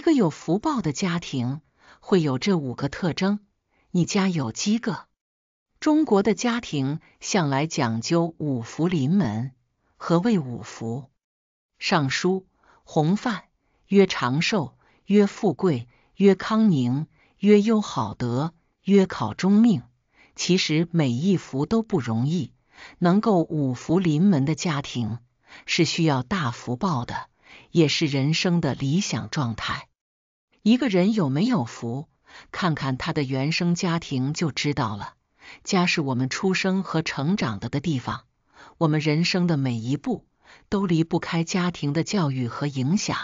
一个有福报的家庭会有这五个特征，你家有几个？中国的家庭向来讲究五福临门。何谓五福？尚书洪范曰：长寿，曰富贵，曰康宁，曰优好德，曰考中命。其实每一福都不容易，能够五福临门的家庭是需要大福报的，也是人生的理想状态。一个人有没有福，看看他的原生家庭就知道了。家是我们出生和成长的的地方，我们人生的每一步都离不开家庭的教育和影响，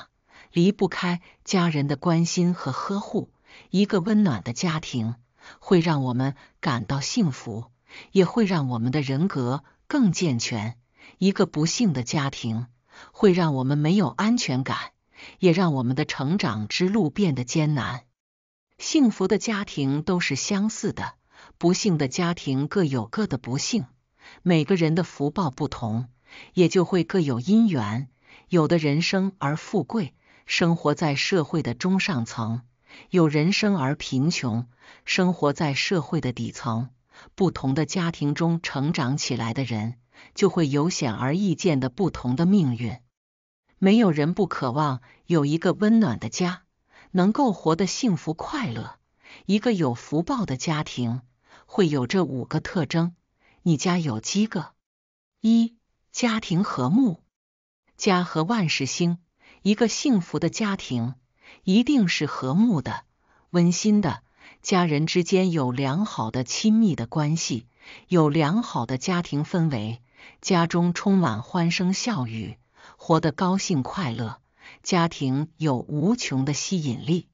离不开家人的关心和呵护。一个温暖的家庭会让我们感到幸福，也会让我们的人格更健全；一个不幸的家庭会让我们没有安全感。也让我们的成长之路变得艰难。幸福的家庭都是相似的，不幸的家庭各有各的不幸。每个人的福报不同，也就会各有因缘。有的人生而富贵，生活在社会的中上层；有人生而贫穷，生活在社会的底层。不同的家庭中成长起来的人，就会有显而易见的不同的命运。没有人不渴望有一个温暖的家，能够活得幸福快乐。一个有福报的家庭会有这五个特征，你家有几个？一、家庭和睦，家和万事兴。一个幸福的家庭一定是和睦的、温馨的，家人之间有良好的亲密的关系，有良好的家庭氛围，家中充满欢声笑语。活得高兴快乐，家庭有无穷的吸引力。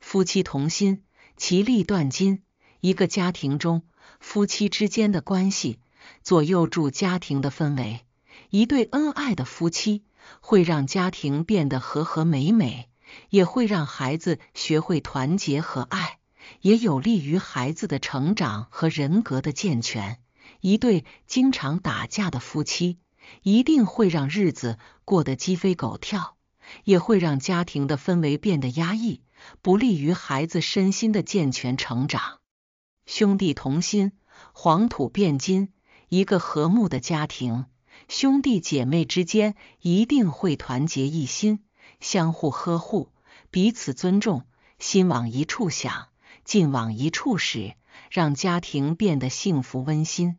夫妻同心，其利断金。一个家庭中，夫妻之间的关系左右住家庭的氛围。一对恩爱的夫妻会让家庭变得和和美美，也会让孩子学会团结和爱，也有利于孩子的成长和人格的健全。一对经常打架的夫妻。一定会让日子过得鸡飞狗跳，也会让家庭的氛围变得压抑，不利于孩子身心的健全成长。兄弟同心，黄土变金。一个和睦的家庭，兄弟姐妹之间一定会团结一心，相互呵护，彼此尊重，心往一处想，劲往一处使，让家庭变得幸福温馨。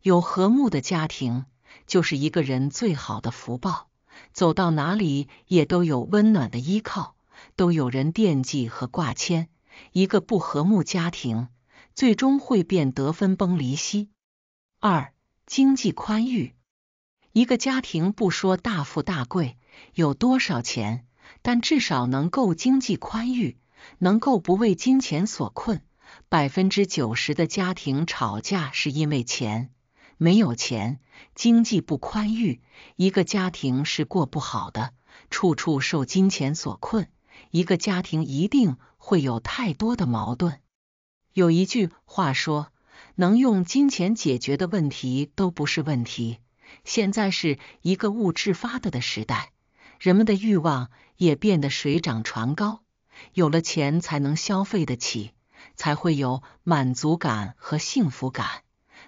有和睦的家庭。就是一个人最好的福报，走到哪里也都有温暖的依靠，都有人惦记和挂牵。一个不和睦家庭，最终会变得分崩离析。二、经济宽裕，一个家庭不说大富大贵，有多少钱，但至少能够经济宽裕，能够不为金钱所困。百分之九十的家庭吵架是因为钱。没有钱，经济不宽裕，一个家庭是过不好的，处处受金钱所困，一个家庭一定会有太多的矛盾。有一句话说，能用金钱解决的问题都不是问题。现在是一个物质发达的时代，人们的欲望也变得水涨船高，有了钱才能消费得起，才会有满足感和幸福感。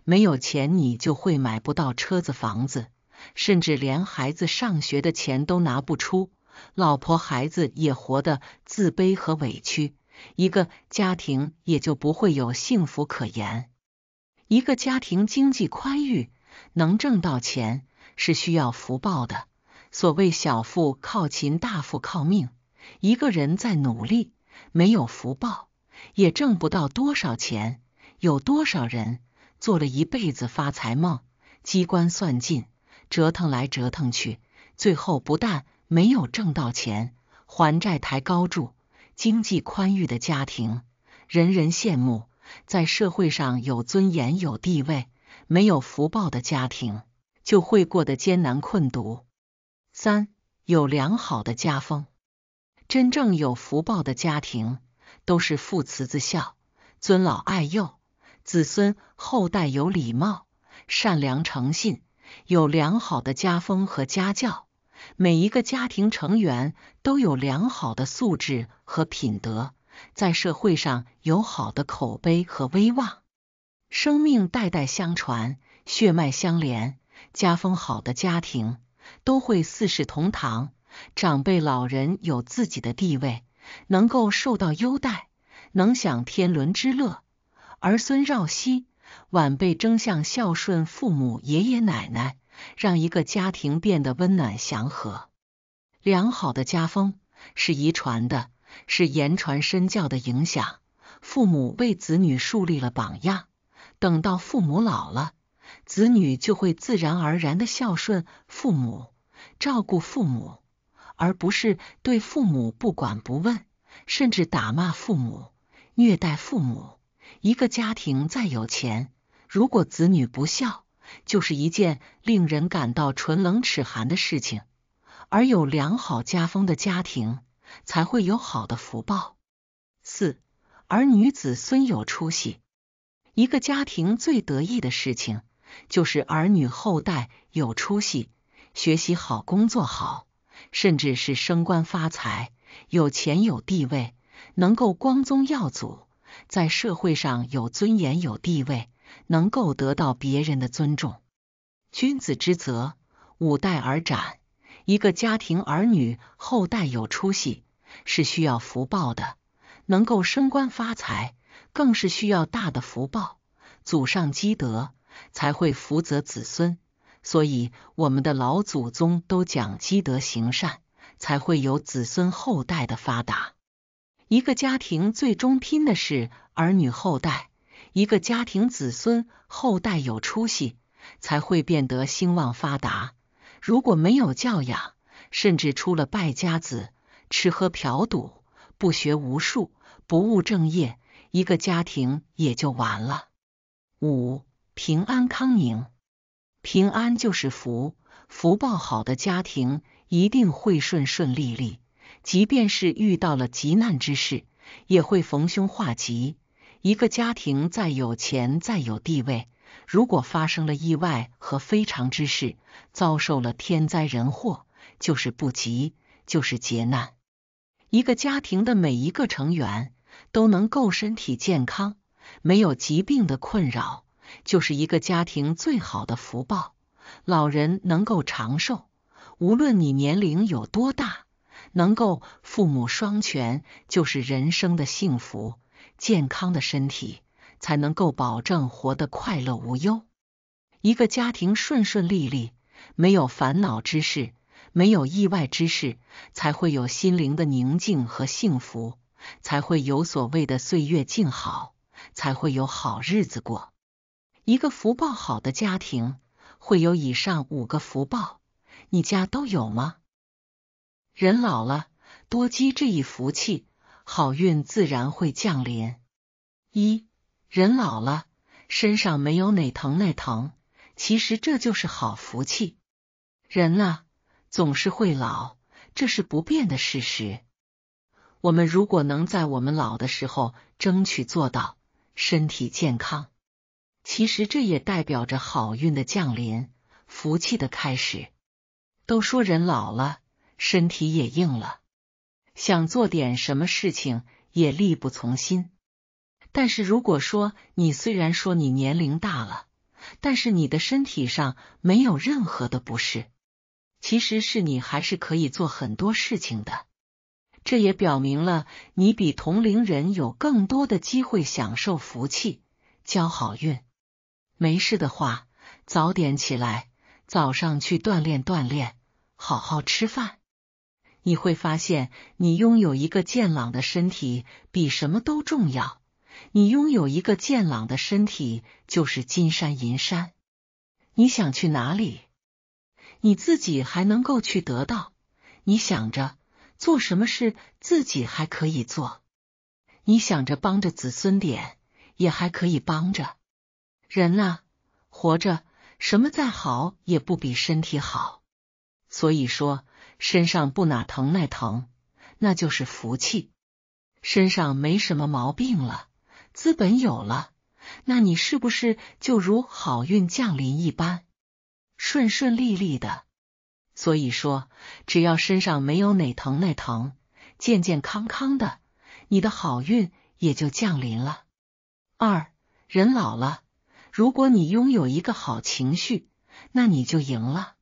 没有钱，你就会买不到车子、房子，甚至连孩子上学的钱都拿不出，老婆孩子也活得自卑和委屈，一个家庭也就不会有幸福可言。一个家庭经济宽裕，能挣到钱是需要福报的。所谓小富靠勤，大富靠命。一个人再努力，没有福报，也挣不到多少钱，有多少人？做了一辈子发财梦，机关算尽，折腾来折腾去，最后不但没有挣到钱，还债台高筑。经济宽裕的家庭，人人羡慕；在社会上有尊严、有地位，没有福报的家庭，就会过得艰难困苦。三、有良好的家风。真正有福报的家庭，都是父慈子孝，尊老爱幼。子孙后代有礼貌、善良、诚信，有良好的家风和家教，每一个家庭成员都有良好的素质和品德，在社会上有好的口碑和威望。生命代代相传，血脉相连，家风好的家庭都会四世同堂，长辈老人有自己的地位，能够受到优待，能享天伦之乐。儿孙绕膝，晚辈争相孝顺父母、爷爷奶奶，让一个家庭变得温暖祥和。良好的家风是遗传的，是言传身教的影响。父母为子女树立了榜样，等到父母老了，子女就会自然而然的孝顺父母、照顾父母，而不是对父母不管不问，甚至打骂父母、虐待父母。一个家庭再有钱，如果子女不孝，就是一件令人感到唇冷齿寒的事情。而有良好家风的家庭，才会有好的福报。四儿女子孙有出息，一个家庭最得意的事情，就是儿女后代有出息，学习好，工作好，甚至是升官发财，有钱有地位，能够光宗耀祖。在社会上有尊严、有地位，能够得到别人的尊重。君子之泽，五代而斩。一个家庭儿女后代有出息，是需要福报的。能够升官发财，更是需要大的福报。祖上积德，才会福泽子孙。所以，我们的老祖宗都讲积德行善，才会有子孙后代的发达。一个家庭最终拼的是儿女后代，一个家庭子孙后代有出息，才会变得兴旺发达。如果没有教养，甚至出了败家子，吃喝嫖赌，不学无术，不务正业，一个家庭也就完了。五、平安康宁，平安就是福，福报好的家庭一定会顺顺利利。即便是遇到了极难之事，也会逢凶化吉。一个家庭再有钱、再有地位，如果发生了意外和非常之事，遭受了天灾人祸，就是不吉，就是劫难。一个家庭的每一个成员都能够身体健康，没有疾病的困扰，就是一个家庭最好的福报。老人能够长寿，无论你年龄有多大。能够父母双全，就是人生的幸福；健康的身体，才能够保证活得快乐无忧。一个家庭顺顺利利，没有烦恼之事，没有意外之事，才会有心灵的宁静和幸福，才会有所谓的岁月静好，才会有好日子过。一个福报好的家庭，会有以上五个福报，你家都有吗？人老了，多积这一福气，好运自然会降临。一人老了，身上没有哪疼哪疼，其实这就是好福气。人呢，总是会老，这是不变的事实。我们如果能在我们老的时候，争取做到身体健康，其实这也代表着好运的降临，福气的开始。都说人老了。身体也硬了，想做点什么事情也力不从心。但是如果说你虽然说你年龄大了，但是你的身体上没有任何的不适，其实是你还是可以做很多事情的。这也表明了你比同龄人有更多的机会享受福气、交好运。没事的话，早点起来，早上去锻炼锻炼，好好吃饭。你会发现，你拥有一个健朗的身体比什么都重要。你拥有一个健朗的身体就是金山银山。你想去哪里？你自己还能够去得到。你想着做什么事，自己还可以做。你想着帮着子孙点，也还可以帮着人呐。活着，什么再好也不比身体好。所以说。身上不哪疼那疼，那就是福气。身上没什么毛病了，资本有了，那你是不是就如好运降临一般，顺顺利利的？所以说，只要身上没有哪疼哪疼，健健康康的，你的好运也就降临了。二人老了，如果你拥有一个好情绪，那你就赢了。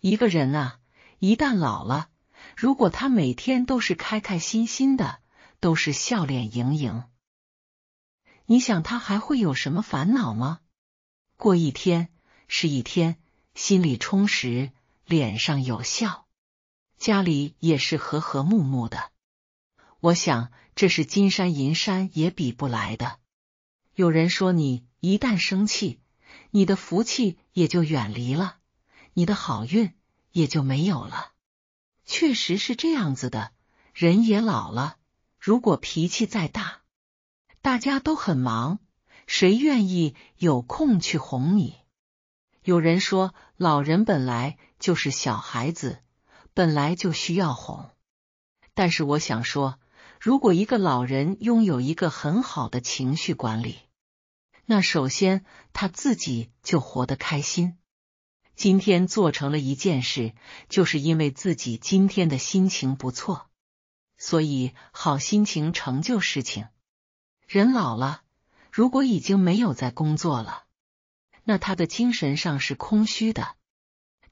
一个人啊。一旦老了，如果他每天都是开开心心的，都是笑脸盈盈，你想他还会有什么烦恼吗？过一天是一天，心里充实，脸上有笑，家里也是和和睦睦的。我想这是金山银山也比不来的。有人说你一旦生气，你的福气也就远离了，你的好运。也就没有了，确实是这样子的。人也老了，如果脾气再大，大家都很忙，谁愿意有空去哄你？有人说，老人本来就是小孩子，本来就需要哄。但是我想说，如果一个老人拥有一个很好的情绪管理，那首先他自己就活得开心。今天做成了一件事，就是因为自己今天的心情不错，所以好心情成就事情。人老了，如果已经没有在工作了，那他的精神上是空虚的。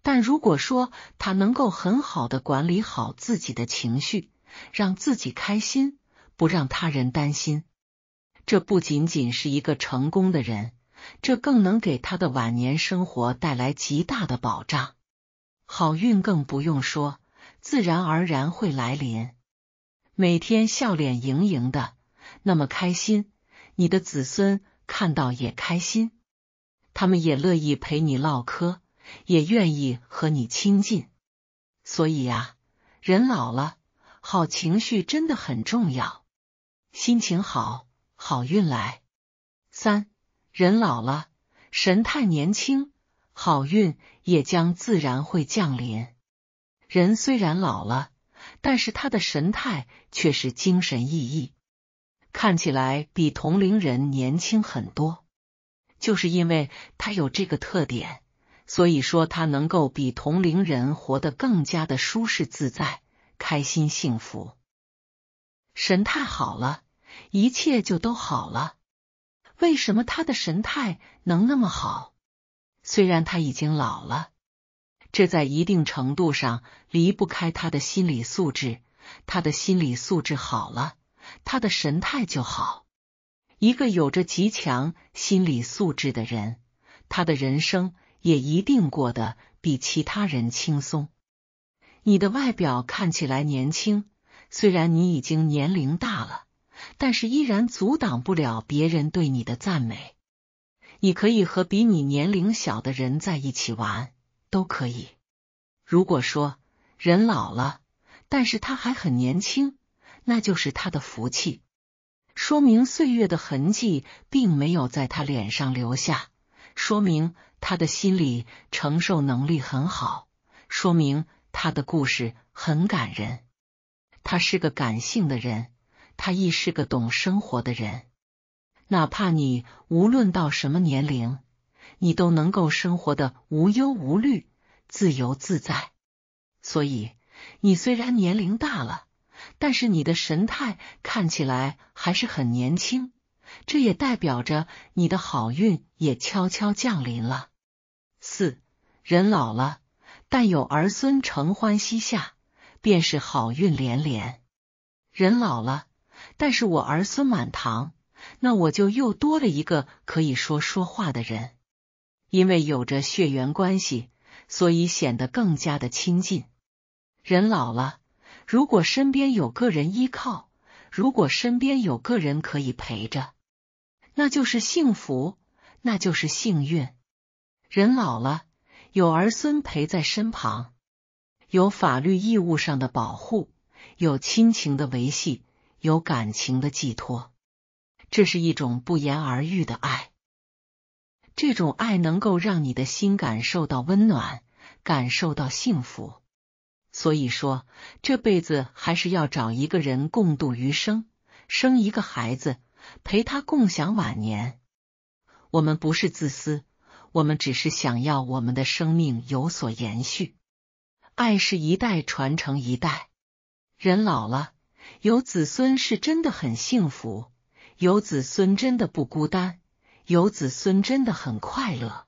但如果说他能够很好的管理好自己的情绪，让自己开心，不让他人担心，这不仅仅是一个成功的人。这更能给他的晚年生活带来极大的保障，好运更不用说，自然而然会来临。每天笑脸盈盈的，那么开心，你的子孙看到也开心，他们也乐意陪你唠嗑，也愿意和你亲近。所以呀，人老了，好情绪真的很重要，心情好，好运来。三。人老了，神态年轻，好运也将自然会降临。人虽然老了，但是他的神态却是精神奕奕，看起来比同龄人年轻很多。就是因为他有这个特点，所以说他能够比同龄人活得更加的舒适自在、开心幸福。神态好了，一切就都好了。为什么他的神态能那么好？虽然他已经老了，这在一定程度上离不开他的心理素质。他的心理素质好了，他的神态就好。一个有着极强心理素质的人，他的人生也一定过得比其他人轻松。你的外表看起来年轻，虽然你已经年龄大了。但是依然阻挡不了别人对你的赞美。你可以和比你年龄小的人在一起玩，都可以。如果说人老了，但是他还很年轻，那就是他的福气，说明岁月的痕迹并没有在他脸上留下，说明他的心理承受能力很好，说明他的故事很感人，他是个感性的人。他亦是个懂生活的人，哪怕你无论到什么年龄，你都能够生活的无忧无虑、自由自在。所以你虽然年龄大了，但是你的神态看起来还是很年轻，这也代表着你的好运也悄悄降临了。四人老了，但有儿孙承欢膝下，便是好运连连。人老了。但是我儿孙满堂，那我就又多了一个可以说说话的人。因为有着血缘关系，所以显得更加的亲近。人老了，如果身边有个人依靠，如果身边有个人可以陪着，那就是幸福，那就是幸运。人老了，有儿孙陪在身旁，有法律义务上的保护，有亲情的维系。有感情的寄托，这是一种不言而喻的爱。这种爱能够让你的心感受到温暖，感受到幸福。所以说，这辈子还是要找一个人共度余生，生一个孩子，陪他共享晚年。我们不是自私，我们只是想要我们的生命有所延续。爱是一代传承一代，人老了。有子孙是真的很幸福，有子孙真的不孤单，有子孙真的很快乐。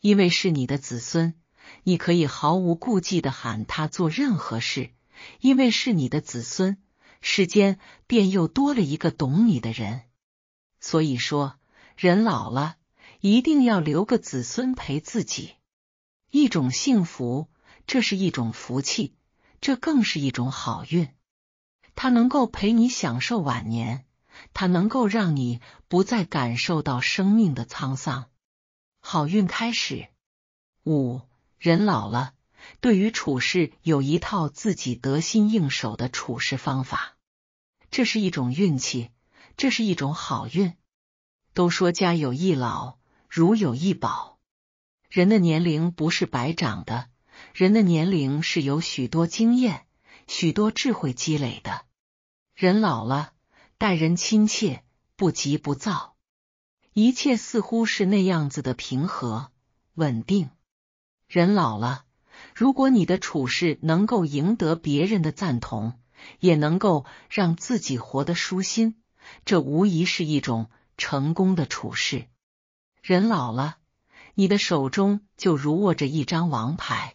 因为是你的子孙，你可以毫无顾忌的喊他做任何事。因为是你的子孙，世间便又多了一个懂你的人。所以说，人老了一定要留个子孙陪自己，一种幸福，这是一种福气，这更是一种好运。他能够陪你享受晚年，他能够让你不再感受到生命的沧桑。好运开始。五人老了，对于处事有一套自己得心应手的处事方法，这是一种运气，这是一种好运。都说家有一老，如有一宝。人的年龄不是白长的，人的年龄是有许多经验、许多智慧积累的。人老了，待人亲切，不急不躁，一切似乎是那样子的平和稳定。人老了，如果你的处事能够赢得别人的赞同，也能够让自己活得舒心，这无疑是一种成功的处事。人老了，你的手中就如握着一张王牌，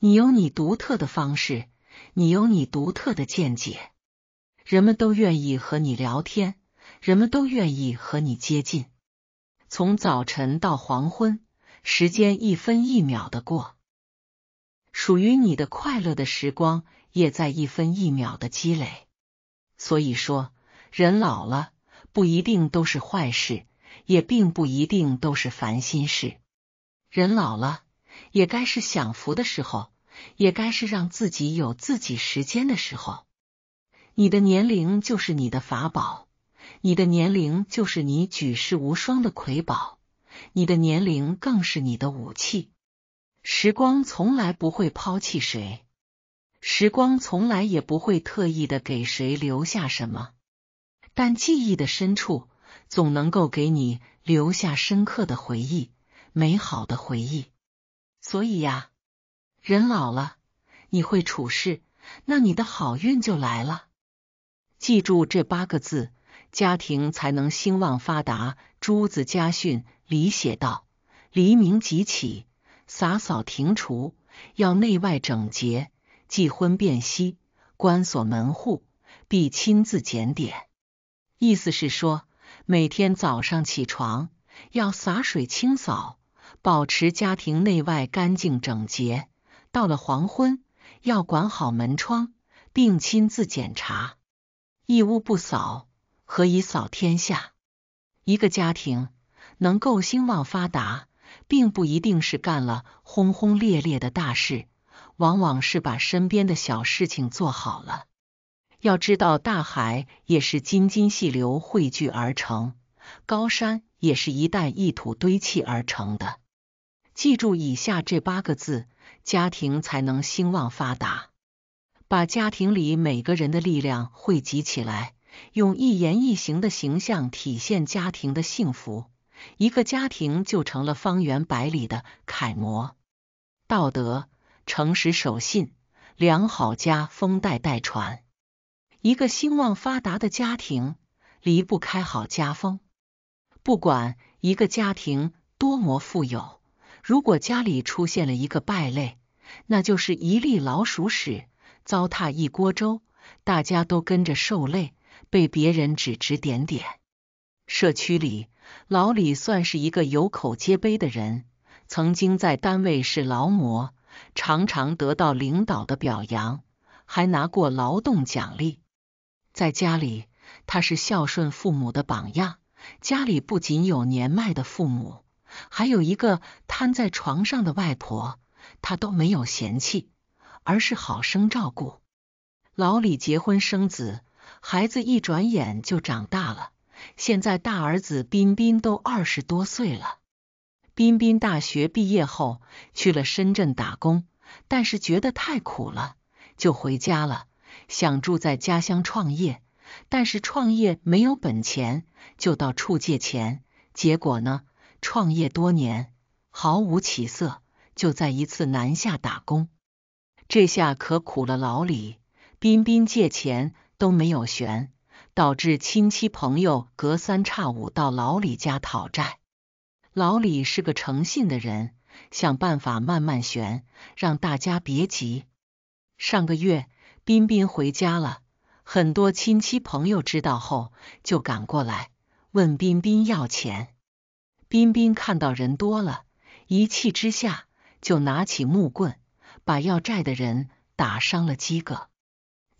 你有你独特的方式，你有你独特的见解。人们都愿意和你聊天，人们都愿意和你接近。从早晨到黄昏，时间一分一秒的过，属于你的快乐的时光也在一分一秒的积累。所以说，人老了不一定都是坏事，也并不一定都是烦心事。人老了，也该是享福的时候，也该是让自己有自己时间的时候。你的年龄就是你的法宝，你的年龄就是你举世无双的瑰宝，你的年龄更是你的武器。时光从来不会抛弃谁，时光从来也不会特意的给谁留下什么，但记忆的深处总能够给你留下深刻的回忆，美好的回忆。所以呀，人老了你会处事，那你的好运就来了。记住这八个字，家庭才能兴旺发达。《朱子家训》里写道：“黎明即起，洒扫庭除，要内外整洁；既婚便息，关锁门户，必亲自检点。”意思是说，每天早上起床要洒水清扫，保持家庭内外干净整洁；到了黄昏，要管好门窗，并亲自检查。一屋不扫，何以扫天下？一个家庭能够兴旺发达，并不一定是干了轰轰烈烈的大事，往往是把身边的小事情做好了。要知道，大海也是金金细流汇聚而成，高山也是一旦一土堆砌而成的。记住以下这八个字，家庭才能兴旺发达。把家庭里每个人的力量汇集起来，用一言一行的形象体现家庭的幸福，一个家庭就成了方圆百里的楷模。道德、诚实、守信，良好家风代代传。一个兴旺发达的家庭离不开好家风。不管一个家庭多么富有，如果家里出现了一个败类，那就是一粒老鼠屎。糟蹋一锅粥，大家都跟着受累，被别人指指点点。社区里，老李算是一个有口皆碑的人，曾经在单位是劳模，常常得到领导的表扬，还拿过劳动奖励。在家里，他是孝顺父母的榜样。家里不仅有年迈的父母，还有一个瘫在床上的外婆，他都没有嫌弃。而是好生照顾。老李结婚生子，孩子一转眼就长大了。现在大儿子彬彬都二十多岁了。彬彬大学毕业后去了深圳打工，但是觉得太苦了，就回家了，想住在家乡创业。但是创业没有本钱，就到处借钱。结果呢，创业多年毫无起色，就在一次南下打工。这下可苦了老李，彬彬借钱都没有悬，导致亲戚朋友隔三差五到老李家讨债。老李是个诚信的人，想办法慢慢还，让大家别急。上个月，彬彬回家了，很多亲戚朋友知道后就赶过来问彬彬要钱。彬彬看到人多了，一气之下就拿起木棍。把要债的人打伤了几个，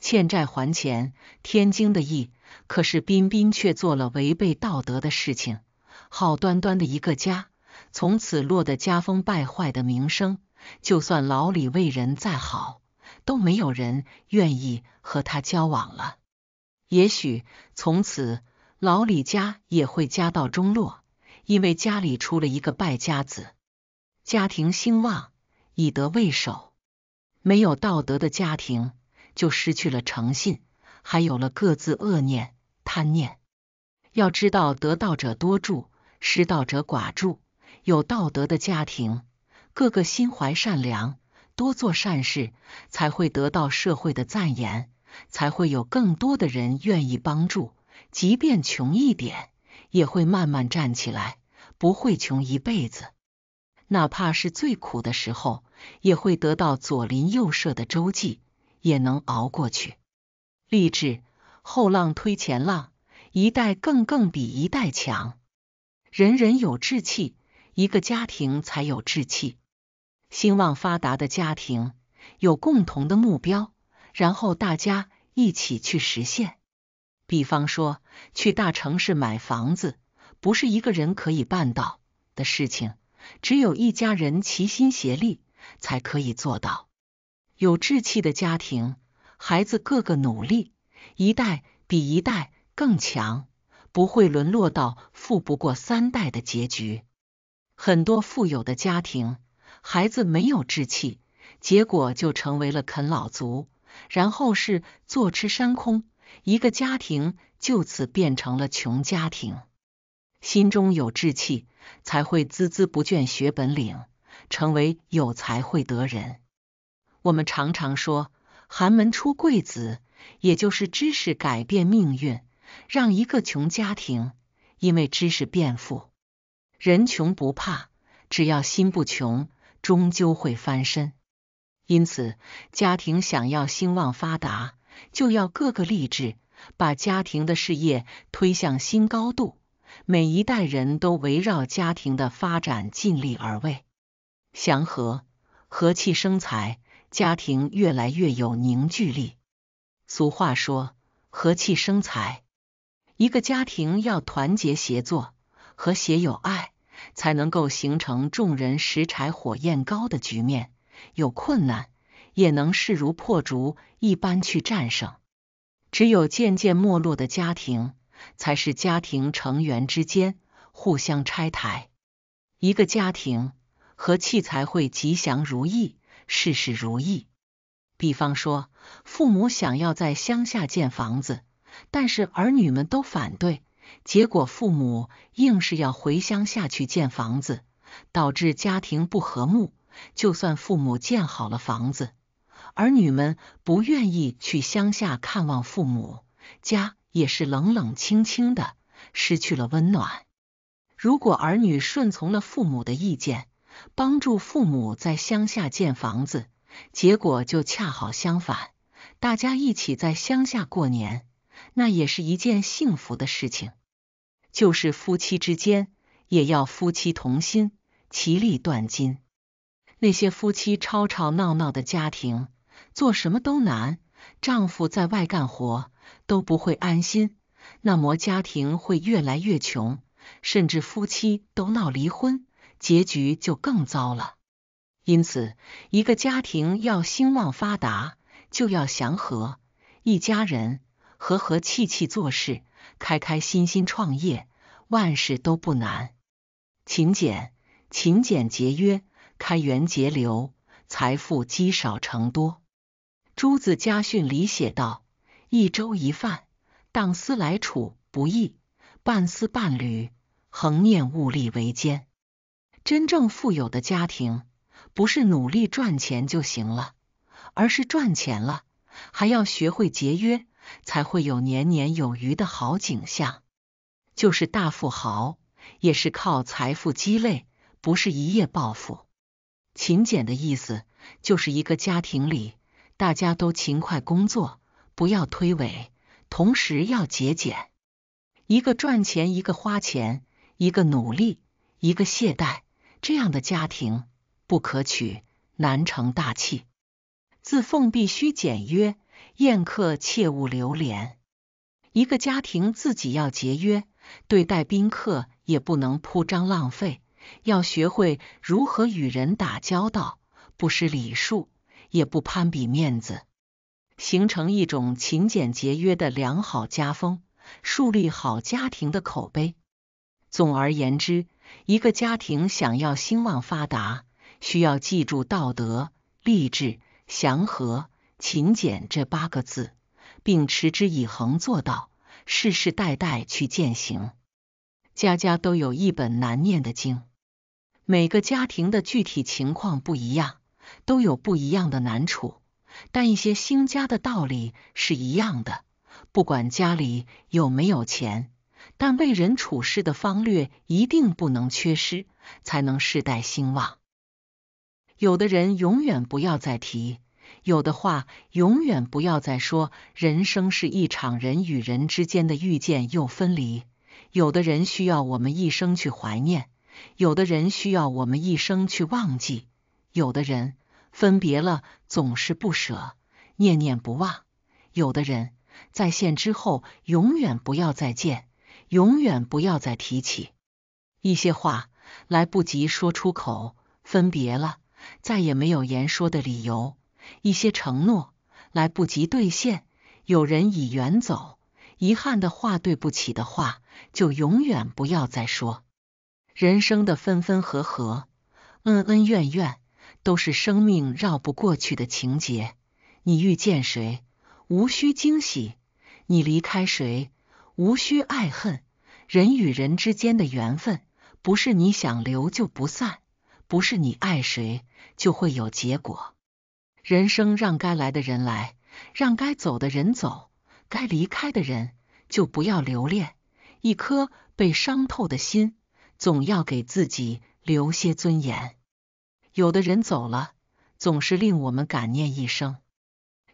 欠债还钱，天经的义。可是彬彬却做了违背道德的事情，好端端的一个家，从此落得家风败坏的名声。就算老李为人再好，都没有人愿意和他交往了。也许从此老李家也会家道中落，因为家里出了一个败家子。家庭兴旺，以德为首。没有道德的家庭，就失去了诚信，还有了各自恶念、贪念。要知道，得道者多助，失道者寡助。有道德的家庭，个个心怀善良，多做善事，才会得到社会的赞扬，才会有更多的人愿意帮助。即便穷一点，也会慢慢站起来，不会穷一辈子。哪怕是最苦的时候，也会得到左邻右舍的周济，也能熬过去。励志，后浪推前浪，一代更更比一代强。人人有志气，一个家庭才有志气。兴旺发达的家庭有共同的目标，然后大家一起去实现。比方说，去大城市买房子，不是一个人可以办到的事情。只有一家人齐心协力，才可以做到有志气的家庭，孩子个个努力，一代比一代更强，不会沦落到富不过三代的结局。很多富有的家庭孩子没有志气，结果就成为了啃老族，然后是坐吃山空，一个家庭就此变成了穷家庭。心中有志气。才会孜孜不倦学本领，成为有才会得人。我们常常说，寒门出贵子，也就是知识改变命运，让一个穷家庭因为知识变富。人穷不怕，只要心不穷，终究会翻身。因此，家庭想要兴旺发达，就要各个励志，把家庭的事业推向新高度。每一代人都围绕家庭的发展尽力而为，祥和，和气生财，家庭越来越有凝聚力。俗话说，和气生财。一个家庭要团结协作，和谐有爱，才能够形成众人拾柴火焰高的局面，有困难也能势如破竹一般去战胜。只有渐渐没落的家庭。才是家庭成员之间互相拆台。一个家庭和气才会吉祥如意，事事如意。比方说，父母想要在乡下建房子，但是儿女们都反对，结果父母硬是要回乡下去建房子，导致家庭不和睦。就算父母建好了房子，儿女们不愿意去乡下看望父母家。也是冷冷清清的，失去了温暖。如果儿女顺从了父母的意见，帮助父母在乡下建房子，结果就恰好相反。大家一起在乡下过年，那也是一件幸福的事情。就是夫妻之间，也要夫妻同心，其利断金。那些夫妻吵吵闹闹的家庭，做什么都难。丈夫在外干活。都不会安心，那么家庭会越来越穷，甚至夫妻都闹离婚，结局就更糟了。因此，一个家庭要兴旺发达，就要祥和，一家人和和气气做事，开开心心创业，万事都不难。勤俭，勤俭节约，开源节流，财富积少成多。《朱子家训》里写道。一粥一饭，当思来处不易；半丝半缕，恒念物力维艰。真正富有的家庭，不是努力赚钱就行了，而是赚钱了还要学会节约，才会有年年有余的好景象。就是大富豪，也是靠财富积累，不是一夜暴富。勤俭的意思，就是一个家庭里大家都勤快工作。不要推诿，同时要节俭。一个赚钱，一个花钱；一个努力，一个懈怠。这样的家庭不可取，难成大器。自奉必须简约，宴客切勿流连。一个家庭自己要节约，对待宾客也不能铺张浪费。要学会如何与人打交道，不失礼数，也不攀比面子。形成一种勤俭节约的良好家风，树立好家庭的口碑。总而言之，一个家庭想要兴旺发达，需要记住道德、励志、祥和、勤俭这八个字，并持之以恒做到，世世代代去践行。家家都有一本难念的经，每个家庭的具体情况不一样，都有不一样的难处。但一些兴家的道理是一样的，不管家里有没有钱，但为人处事的方略一定不能缺失，才能世代兴旺。有的人永远不要再提，有的话永远不要再说。人生是一场人与人之间的遇见又分离。有的人需要我们一生去怀念，有的人需要我们一生去忘记，有的人。分别了，总是不舍，念念不忘。有的人，在见之后，永远不要再见，永远不要再提起。一些话来不及说出口，分别了，再也没有言说的理由。一些承诺来不及兑现，有人已远走。遗憾的话，对不起的话，就永远不要再说。人生的分分合合，恩恩怨怨。都是生命绕不过去的情节。你遇见谁，无需惊喜；你离开谁，无需爱恨。人与人之间的缘分，不是你想留就不散，不是你爱谁就会有结果。人生让该来的人来，让该走的人走，该离开的人就不要留恋。一颗被伤透的心，总要给自己留些尊严。有的人走了，总是令我们感念一生。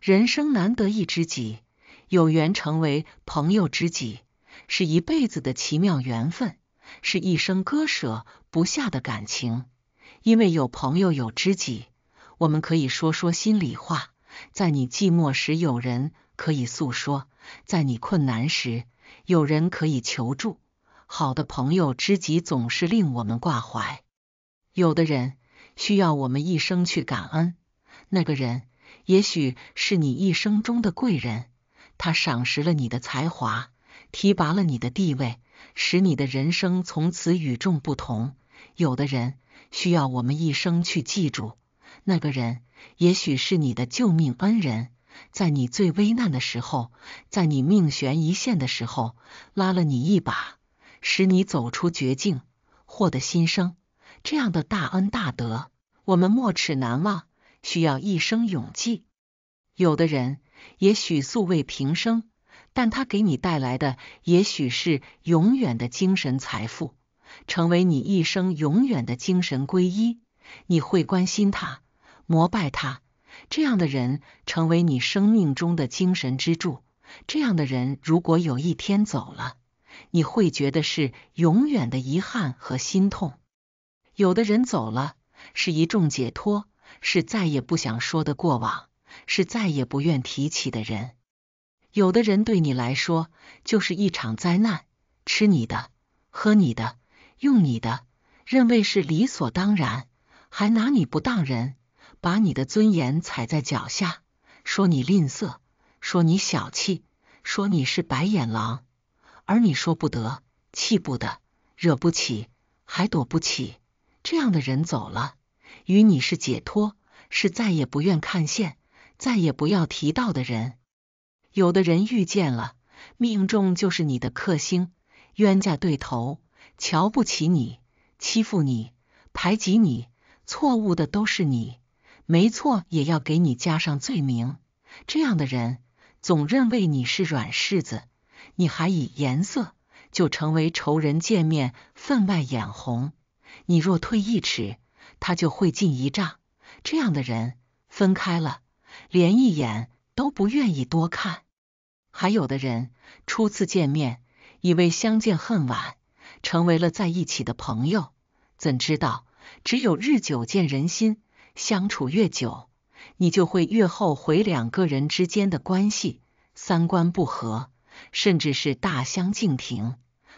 人生难得一知己，有缘成为朋友知己，是一辈子的奇妙缘分，是一生割舍不下的感情。因为有朋友有知己，我们可以说说心里话，在你寂寞时有人可以诉说，在你困难时有人可以求助。好的朋友知己总是令我们挂怀。有的人。需要我们一生去感恩那个人，也许是你一生中的贵人，他赏识了你的才华，提拔了你的地位，使你的人生从此与众不同。有的人需要我们一生去记住那个人，也许是你的救命恩人，在你最危难的时候，在你命悬一线的时候，拉了你一把，使你走出绝境，获得新生。这样的大恩大德，我们没齿难忘，需要一生永记。有的人也许素未平生，但他给你带来的也许是永远的精神财富，成为你一生永远的精神皈依。你会关心他，膜拜他。这样的人成为你生命中的精神支柱。这样的人如果有一天走了，你会觉得是永远的遗憾和心痛。有的人走了，是一众解脱，是再也不想说的过往，是再也不愿提起的人。有的人对你来说就是一场灾难，吃你的，喝你的，用你的，认为是理所当然，还拿你不当人，把你的尊严踩在脚下，说你吝啬，说你小气，说你是白眼狼，而你说不得，气不得，惹不起，还躲不起。这样的人走了，与你是解脱，是再也不愿看现，再也不要提到的人。有的人遇见了，命中就是你的克星，冤家对头，瞧不起你，欺负你，排挤你，错误的都是你，没错也要给你加上罪名。这样的人总认为你是软柿子，你还以颜色，就成为仇人，见面分外眼红。你若退一尺，他就会进一丈。这样的人，分开了，连一眼都不愿意多看。还有的人，初次见面，以为相见恨晚，成为了在一起的朋友。怎知道，只有日久见人心，相处越久，你就会越后悔两个人之间的关系，三观不合，甚至是大相径庭。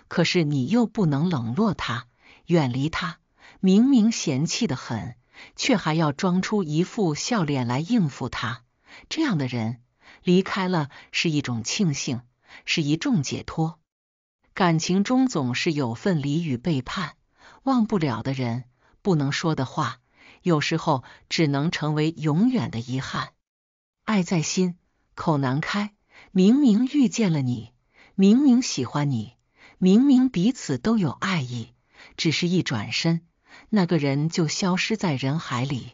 可是你又不能冷落他。远离他，明明嫌弃的很，却还要装出一副笑脸来应付他。这样的人，离开了是一种庆幸，是一种解脱。感情中总是有分离与背叛，忘不了的人，不能说的话，有时候只能成为永远的遗憾。爱在心，口难开。明明遇见了你，明明喜欢你，明明彼此都有爱意。只是一转身，那个人就消失在人海里。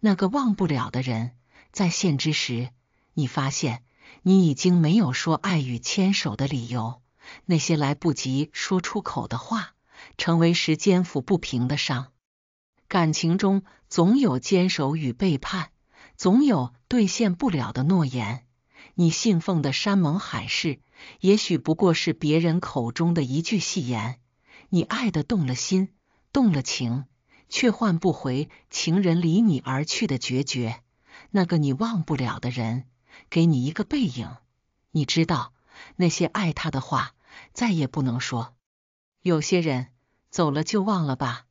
那个忘不了的人，在现之时，你发现你已经没有说爱与牵手的理由。那些来不及说出口的话，成为时间抚不平的伤。感情中总有坚守与背叛，总有兑现不了的诺言。你信奉的山盟海誓，也许不过是别人口中的一句戏言。你爱的动了心，动了情，却换不回情人离你而去的决绝。那个你忘不了的人，给你一个背影。你知道，那些爱他的话，再也不能说。有些人走了就忘了吧，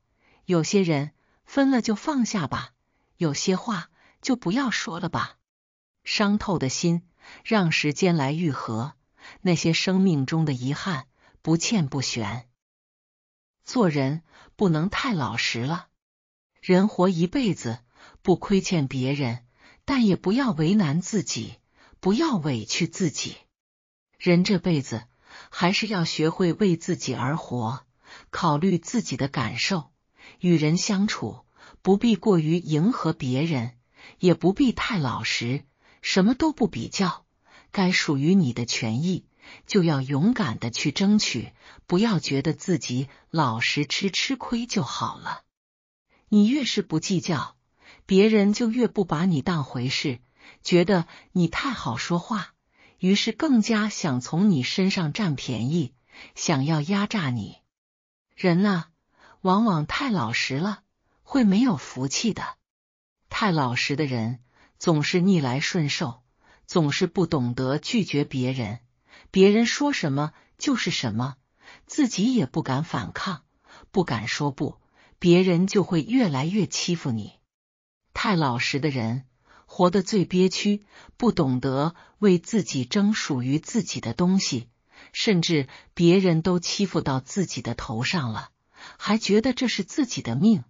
有些人分了就放下吧，有些话就不要说了吧。伤透的心，让时间来愈合。那些生命中的遗憾，不欠不悬。做人不能太老实了，人活一辈子，不亏欠别人，但也不要为难自己，不要委屈自己。人这辈子还是要学会为自己而活，考虑自己的感受，与人相处不必过于迎合别人，也不必太老实，什么都不比较，该属于你的权益。就要勇敢的去争取，不要觉得自己老实吃吃亏就好了。你越是不计较，别人就越不把你当回事，觉得你太好说话，于是更加想从你身上占便宜，想要压榨你。人呐，往往太老实了，会没有福气的。太老实的人总是逆来顺受，总是不懂得拒绝别人。别人说什么就是什么，自己也不敢反抗，不敢说不，别人就会越来越欺负你。太老实的人活得最憋屈，不懂得为自己争属于自己的东西，甚至别人都欺负到自己的头上了，还觉得这是自己的命。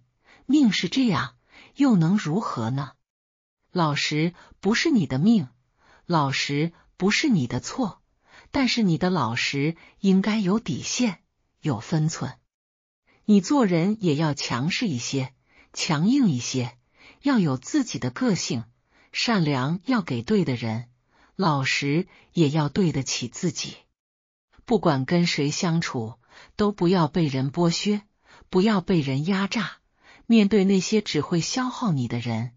命是这样，又能如何呢？老实不是你的命，老实不是你的错。但是你的老实应该有底线、有分寸，你做人也要强势一些、强硬一些，要有自己的个性。善良要给对的人，老实也要对得起自己。不管跟谁相处，都不要被人剥削，不要被人压榨。面对那些只会消耗你的人，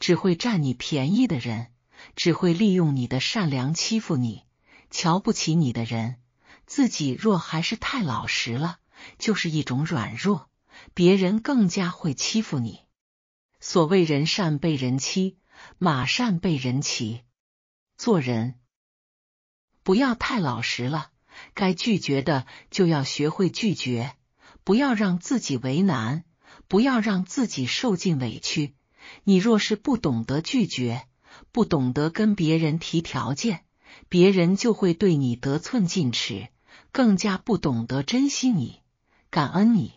只会占你便宜的人，只会利用你的善良欺负你。瞧不起你的人，自己若还是太老实了，就是一种软弱，别人更加会欺负你。所谓人善被人欺，马善被人骑。做人不要太老实了，该拒绝的就要学会拒绝，不要让自己为难，不要让自己受尽委屈。你若是不懂得拒绝，不懂得跟别人提条件。别人就会对你得寸进尺，更加不懂得珍惜你、感恩你，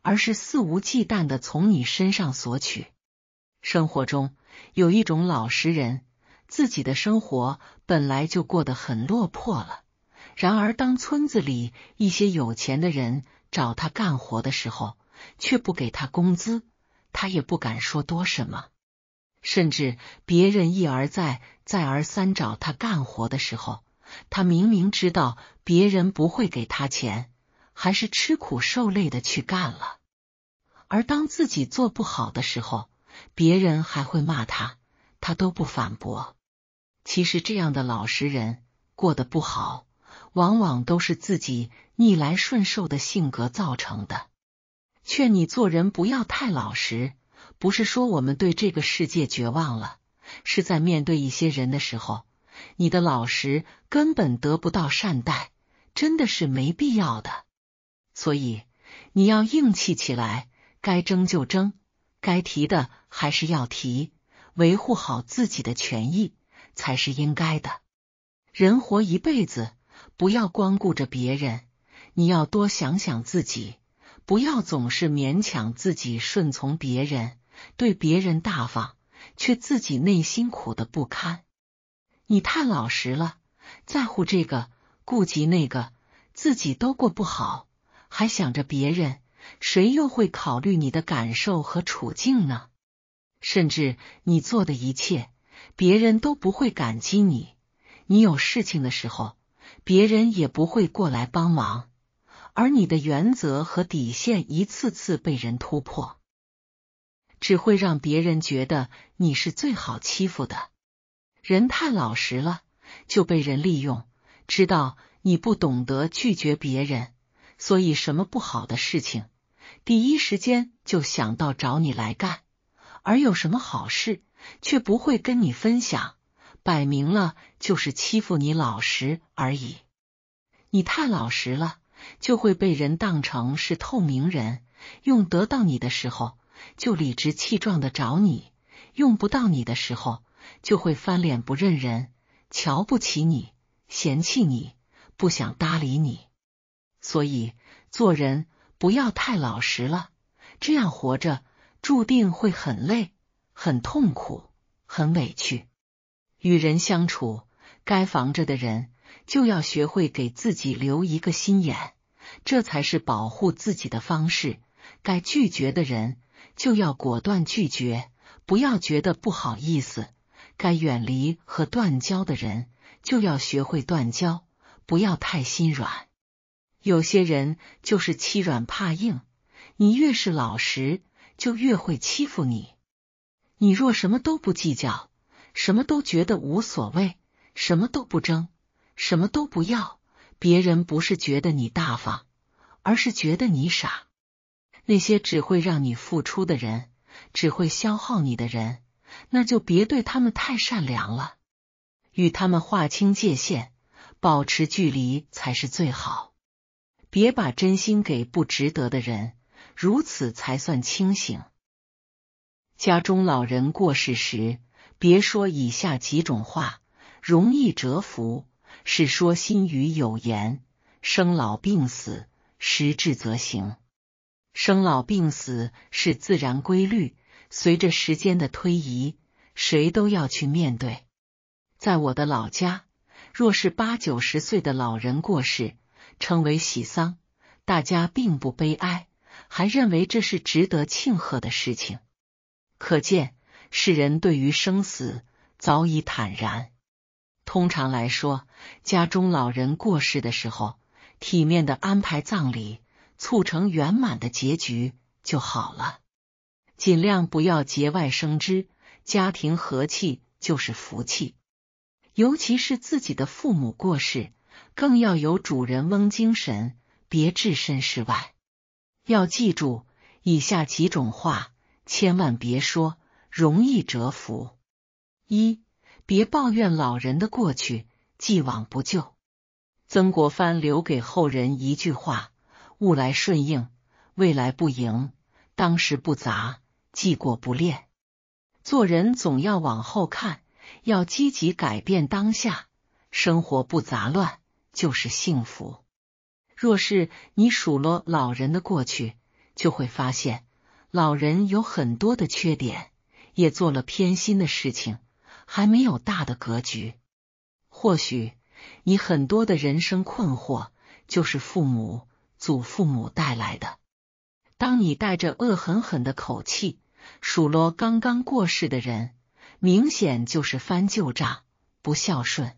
而是肆无忌惮的从你身上索取。生活中有一种老实人，自己的生活本来就过得很落魄了，然而当村子里一些有钱的人找他干活的时候，却不给他工资，他也不敢说多什么。甚至别人一而再、再而三找他干活的时候，他明明知道别人不会给他钱，还是吃苦受累的去干了。而当自己做不好的时候，别人还会骂他，他都不反驳。其实这样的老实人过得不好，往往都是自己逆来顺受的性格造成的。劝你做人不要太老实。不是说我们对这个世界绝望了，是在面对一些人的时候，你的老实根本得不到善待，真的是没必要的。所以你要硬气起来，该争就争，该提的还是要提，维护好自己的权益才是应该的。人活一辈子，不要光顾着别人，你要多想想自己，不要总是勉强自己顺从别人。对别人大方，却自己内心苦的不堪。你太老实了，在乎这个，顾及那个，自己都过不好，还想着别人，谁又会考虑你的感受和处境呢？甚至你做的一切，别人都不会感激你。你有事情的时候，别人也不会过来帮忙，而你的原则和底线一次次被人突破。只会让别人觉得你是最好欺负的人，太老实了就被人利用。知道你不懂得拒绝别人，所以什么不好的事情，第一时间就想到找你来干；而有什么好事，却不会跟你分享，摆明了就是欺负你老实而已。你太老实了，就会被人当成是透明人，用得到你的时候。就理直气壮的找你，用不到你的时候就会翻脸不认人，瞧不起你，嫌弃你，不想搭理你。所以做人不要太老实了，这样活着注定会很累、很痛苦、很委屈。与人相处，该防着的人就要学会给自己留一个心眼，这才是保护自己的方式。该拒绝的人。就要果断拒绝，不要觉得不好意思。该远离和断交的人，就要学会断交，不要太心软。有些人就是欺软怕硬，你越是老实，就越会欺负你。你若什么都不计较，什么都觉得无所谓，什么都不争，什么都不要，别人不是觉得你大方，而是觉得你傻。那些只会让你付出的人，只会消耗你的人，那就别对他们太善良了。与他们划清界限，保持距离才是最好。别把真心给不值得的人，如此才算清醒。家中老人过世时，别说以下几种话，容易折服。是说心语》有言：“生老病死，时至则行。”生老病死是自然规律，随着时间的推移，谁都要去面对。在我的老家，若是八九十岁的老人过世，称为喜丧，大家并不悲哀，还认为这是值得庆贺的事情。可见，世人对于生死早已坦然。通常来说，家中老人过世的时候，体面的安排葬礼。促成圆满的结局就好了，尽量不要节外生枝，家庭和气就是福气。尤其是自己的父母过世，更要有主人翁精神，别置身事外。要记住以下几种话，千万别说，容易折服。一，别抱怨老人的过去，既往不咎。曾国藩留给后人一句话。物来顺应，未来不迎，当时不杂，既过不恋。做人总要往后看，要积极改变当下生活，不杂乱就是幸福。若是你数落老人的过去，就会发现老人有很多的缺点，也做了偏心的事情，还没有大的格局。或许你很多的人生困惑就是父母。祖父母带来的。当你带着恶狠狠的口气数落刚刚过世的人，明显就是翻旧账，不孝顺。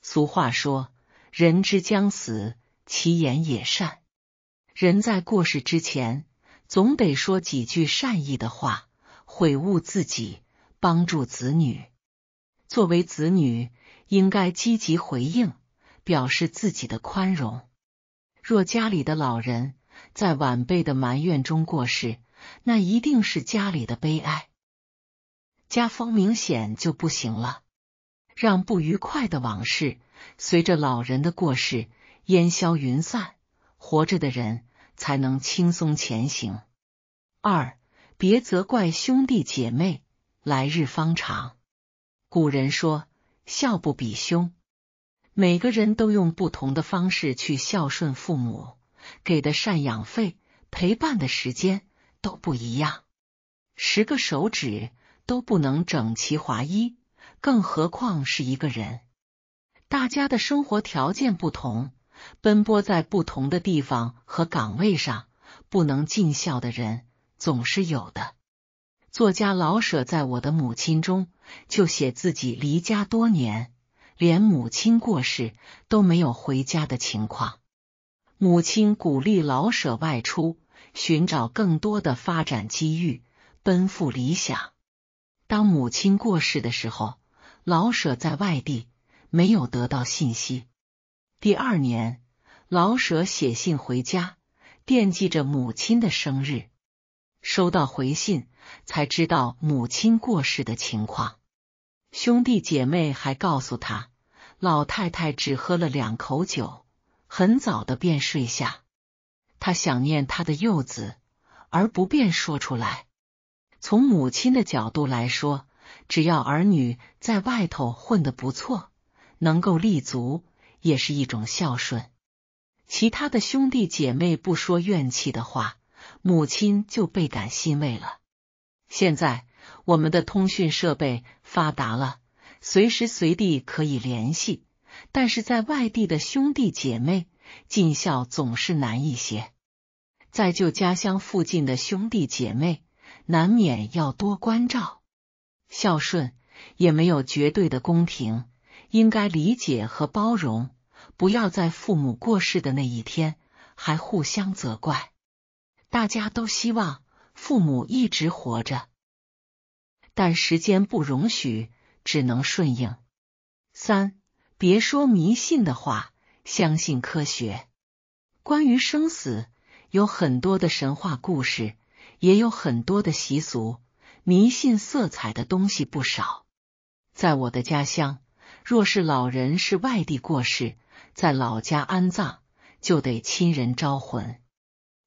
俗话说：“人之将死，其言也善。”人在过世之前，总得说几句善意的话，悔悟自己，帮助子女。作为子女，应该积极回应，表示自己的宽容。若家里的老人在晚辈的埋怨中过世，那一定是家里的悲哀，家风明显就不行了。让不愉快的往事随着老人的过世烟消云散，活着的人才能轻松前行。二，别责怪兄弟姐妹，来日方长。古人说，孝不比兄。每个人都用不同的方式去孝顺父母，给的赡养费、陪伴的时间都不一样。十个手指都不能整齐划一，更何况是一个人？大家的生活条件不同，奔波在不同的地方和岗位上，不能尽孝的人总是有的。作家老舍在《我的母亲》中就写自己离家多年。连母亲过世都没有回家的情况，母亲鼓励老舍外出寻找更多的发展机遇，奔赴理想。当母亲过世的时候，老舍在外地没有得到信息。第二年，老舍写信回家，惦记着母亲的生日，收到回信才知道母亲过世的情况。兄弟姐妹还告诉他。老太太只喝了两口酒，很早的便睡下。她想念她的幼子，而不便说出来。从母亲的角度来说，只要儿女在外头混得不错，能够立足，也是一种孝顺。其他的兄弟姐妹不说怨气的话，母亲就倍感欣慰了。现在我们的通讯设备发达了。随时随地可以联系，但是在外地的兄弟姐妹尽孝总是难一些。在就家乡附近的兄弟姐妹，难免要多关照。孝顺也没有绝对的公平，应该理解和包容，不要在父母过世的那一天还互相责怪。大家都希望父母一直活着，但时间不容许。只能顺应三，别说迷信的话，相信科学。关于生死，有很多的神话故事，也有很多的习俗，迷信色彩的东西不少。在我的家乡，若是老人是外地过世，在老家安葬，就得亲人招魂，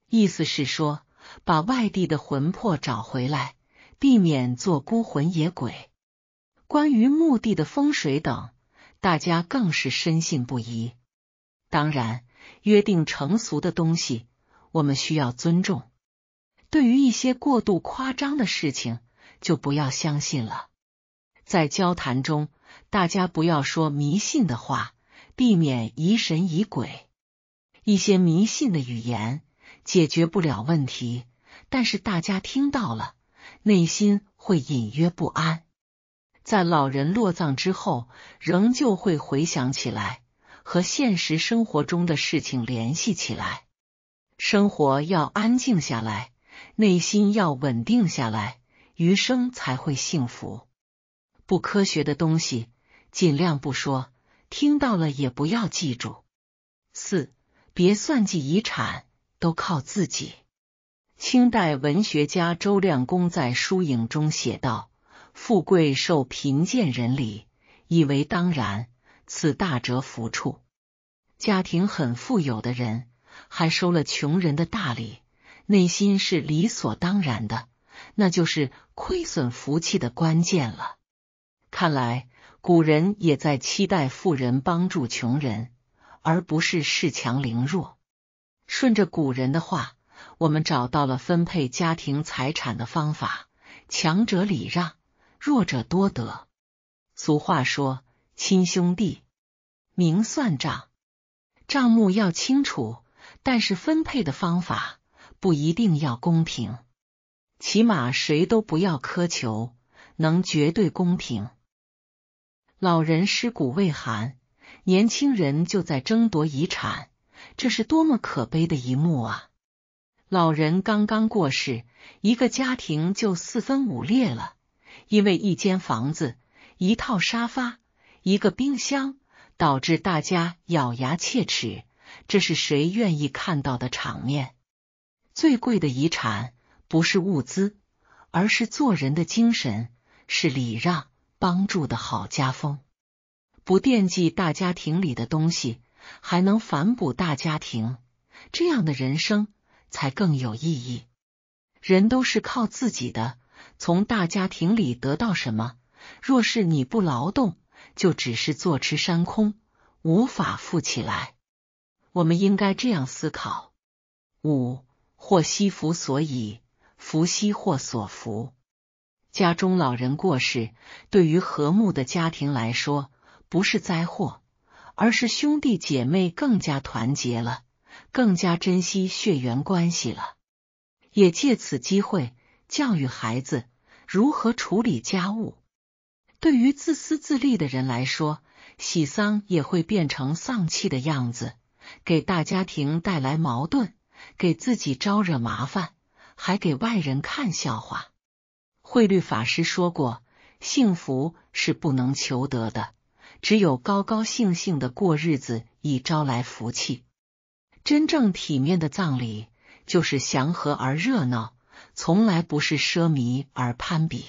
意思是说把外地的魂魄找回来，避免做孤魂野鬼。关于墓地的风水等，大家更是深信不疑。当然，约定成俗的东西，我们需要尊重。对于一些过度夸张的事情，就不要相信了。在交谈中，大家不要说迷信的话，避免疑神疑鬼。一些迷信的语言解决不了问题，但是大家听到了，内心会隐约不安。在老人落葬之后，仍旧会回想起来，和现实生活中的事情联系起来。生活要安静下来，内心要稳定下来，余生才会幸福。不科学的东西尽量不说，听到了也不要记住。四，别算计遗产，都靠自己。清代文学家周亮公在《疏影》中写道。富贵受贫贱人礼，以为当然，此大者福处。家庭很富有的人还收了穷人的大礼，内心是理所当然的，那就是亏损福气的关键了。看来古人也在期待富人帮助穷人，而不是恃强凌弱。顺着古人的话，我们找到了分配家庭财产的方法：强者礼让。弱者多得。俗话说：“亲兄弟，明算账，账目要清楚。”但是分配的方法不一定要公平，起码谁都不要苛求能绝对公平。老人尸骨未寒，年轻人就在争夺遗产，这是多么可悲的一幕啊！老人刚刚过世，一个家庭就四分五裂了。因为一间房子、一套沙发、一个冰箱，导致大家咬牙切齿，这是谁愿意看到的场面？最贵的遗产不是物资，而是做人的精神，是礼让、帮助的好家风。不惦记大家庭里的东西，还能反哺大家庭，这样的人生才更有意义。人都是靠自己的。从大家庭里得到什么？若是你不劳动，就只是坐吃山空，无法富起来。我们应该这样思考：五祸兮福，所以福兮祸所伏。家中老人过世，对于和睦的家庭来说，不是灾祸，而是兄弟姐妹更加团结了，更加珍惜血缘关系了，也借此机会。教育孩子如何处理家务，对于自私自利的人来说，喜丧也会变成丧气的样子，给大家庭带来矛盾，给自己招惹麻烦，还给外人看笑话。慧律法师说过：“幸福是不能求得的，只有高高兴兴的过日子，以招来福气。真正体面的葬礼，就是祥和而热闹。”从来不是奢靡而攀比，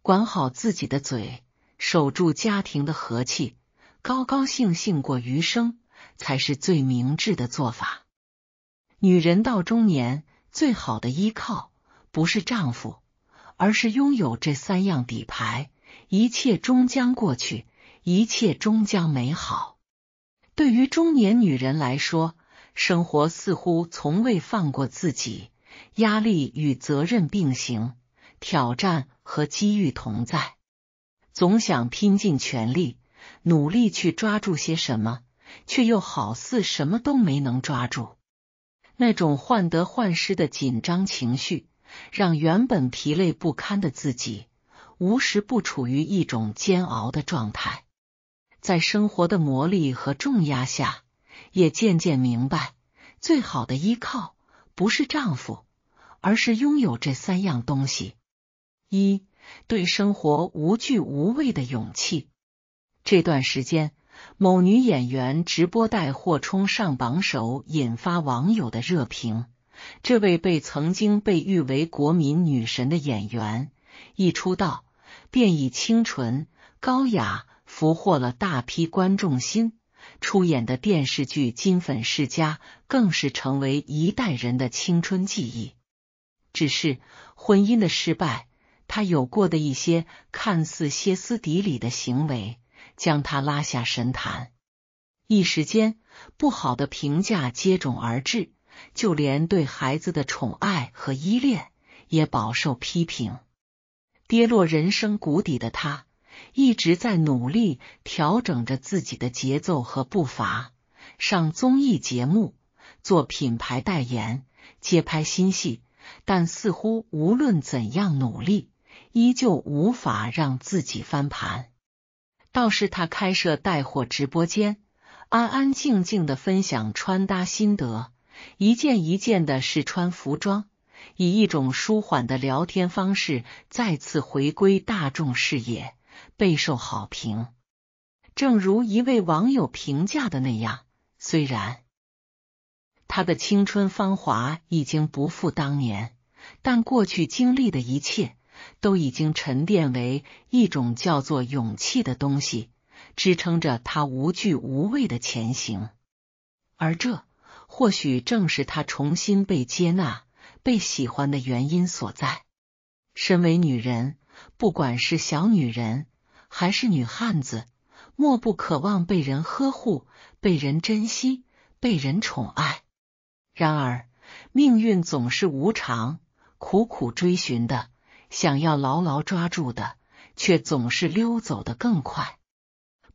管好自己的嘴，守住家庭的和气，高高兴兴过余生，才是最明智的做法。女人到中年，最好的依靠不是丈夫，而是拥有这三样底牌。一切终将过去，一切终将美好。对于中年女人来说，生活似乎从未放过自己。压力与责任并行，挑战和机遇同在。总想拼尽全力，努力去抓住些什么，却又好似什么都没能抓住。那种患得患失的紧张情绪，让原本疲累不堪的自己，无时不处于一种煎熬的状态。在生活的磨砺和重压下，也渐渐明白，最好的依靠不是丈夫。而是拥有这三样东西：一对生活无惧无畏的勇气。这段时间，某女演员直播带货冲上榜首，引发网友的热评。这位被曾经被誉为国民女神的演员，一出道便以清纯高雅俘获了大批观众心，出演的电视剧《金粉世家》更是成为一代人的青春记忆。只是婚姻的失败，他有过的一些看似歇斯底里的行为，将他拉下神坛。一时间，不好的评价接踵而至，就连对孩子的宠爱和依恋也饱受批评。跌落人生谷底的他，一直在努力调整着自己的节奏和步伐，上综艺节目，做品牌代言，接拍新戏。但似乎无论怎样努力，依旧无法让自己翻盘。倒是他开设带货直播间，安安静静的分享穿搭心得，一件一件的试穿服装，以一种舒缓的聊天方式再次回归大众视野，备受好评。正如一位网友评价的那样，虽然。他的青春芳华已经不复当年，但过去经历的一切都已经沉淀为一种叫做勇气的东西，支撑着他无惧无畏的前行。而这或许正是他重新被接纳、被喜欢的原因所在。身为女人，不管是小女人还是女汉子，莫不渴望被人呵护、被人珍惜、被人宠爱。然而，命运总是无常，苦苦追寻的，想要牢牢抓住的，却总是溜走的更快。